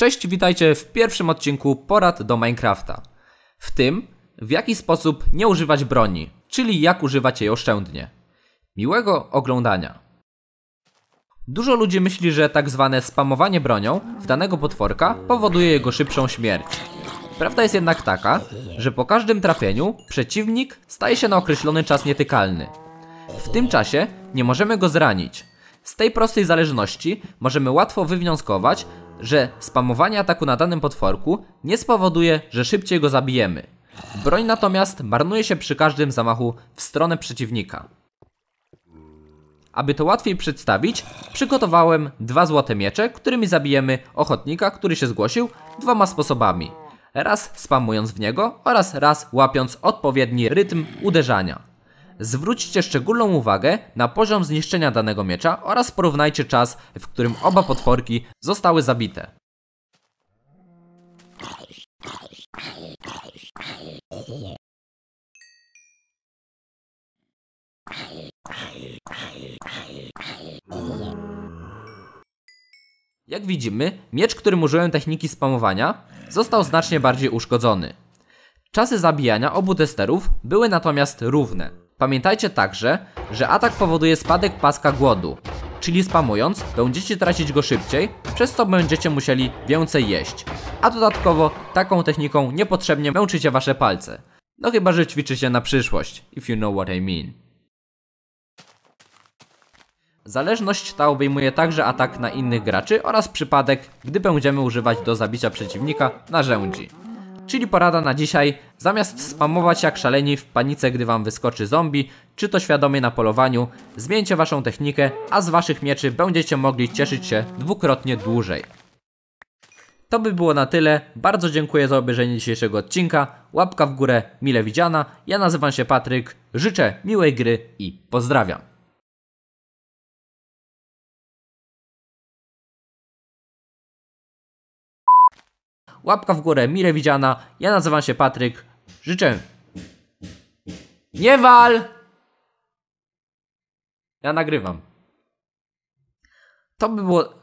Cześć, witajcie w pierwszym odcinku porad do Minecrafta. W tym, w jaki sposób nie używać broni, czyli jak używać jej oszczędnie. Miłego oglądania. Dużo ludzi myśli, że tak zwane spamowanie bronią w danego potworka powoduje jego szybszą śmierć. Prawda jest jednak taka, że po każdym trafieniu przeciwnik staje się na określony czas nietykalny. W tym czasie nie możemy go zranić. Z tej prostej zależności możemy łatwo wywnioskować, że spamowanie ataku na danym potworku nie spowoduje, że szybciej go zabijemy. Broń natomiast marnuje się przy każdym zamachu w stronę przeciwnika. Aby to łatwiej przedstawić, przygotowałem dwa złote miecze, którymi zabijemy ochotnika, który się zgłosił, dwoma sposobami. Raz spamując w niego oraz raz łapiąc odpowiedni rytm uderzania zwróćcie szczególną uwagę na poziom zniszczenia danego miecza oraz porównajcie czas, w którym oba potworki zostały zabite. Jak widzimy, miecz, którym użyłem techniki spamowania, został znacznie bardziej uszkodzony. Czasy zabijania obu testerów były natomiast równe. Pamiętajcie także, że atak powoduje spadek paska głodu, czyli spamując będziecie tracić go szybciej, przez co będziecie musieli więcej jeść. A dodatkowo taką techniką niepotrzebnie męczycie wasze palce. No chyba, że ćwiczycie na przyszłość, if you know what I mean. Zależność ta obejmuje także atak na innych graczy oraz przypadek, gdy będziemy używać do zabicia przeciwnika narzędzi czyli porada na dzisiaj. Zamiast spamować jak szaleni w panice, gdy wam wyskoczy zombie, czy to świadomie na polowaniu, zmieńcie waszą technikę, a z waszych mieczy będziecie mogli cieszyć się dwukrotnie dłużej. To by było na tyle. Bardzo dziękuję za obejrzenie dzisiejszego odcinka. Łapka w górę, mile widziana. Ja nazywam się Patryk. Życzę miłej gry i pozdrawiam. Łapka w górę, mile widziana. Ja nazywam się Patryk. Życzę. Nie wal! Ja nagrywam. To by było